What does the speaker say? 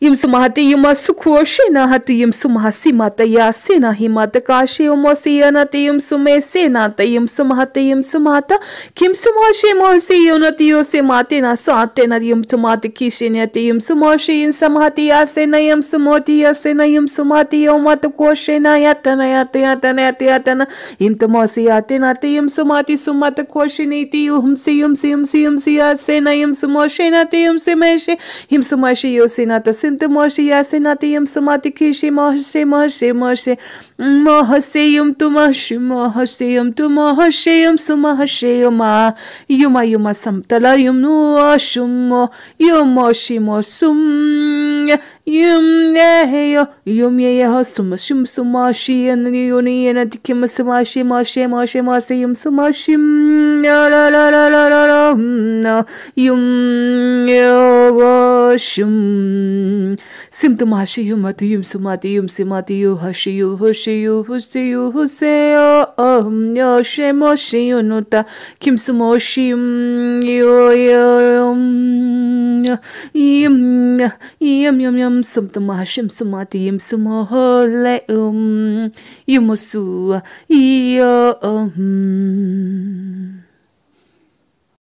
یم سما ہت یم سکھو شینا ہت یم سما سیما تیا سینا ہیما تکا شیوم سینا تیم سمے سینا تیم سما ہت یم سما تا کھم سما شیما سیون تیو سیما تینا ساتے نر یم سما تکی شینا تیم سما شین سما تیا سینا یم سما تیا سینا یم سما تیا مت کو شینا یتنا یت یتنا یت یتنا یم تما سیاتنا تیم سما تی سما تکو شینی تیو ہم سیم سی ymsi ymsi yasena ymsu moshenati ymsi meshe ymsu moshe yosinata sinta moshe yasinati ymsu mati kishi moshe moshe moshe moshe yum tu moshe moshe yum tu moshe ymsu moshe yuma yuma yuma samtala yumnu ashummo yumo shimo sum yum yeheyo yum yeyeho sum shum sumashi yenri yuni yenati kim sumashi moshe moshe moshe yum sumashi la la la la la युं योगोशुं सिम तुम हशयु मतु yum सुमाति yum सिमाति यु हशयु हुशयु हुसयु हुसेयो अहं योशेमोशयु नुता किं सुमोशियुं यो योयं Yum, यम यम yum, sumtum hashim sumati yum sumoho leum, yumusu, yo, um.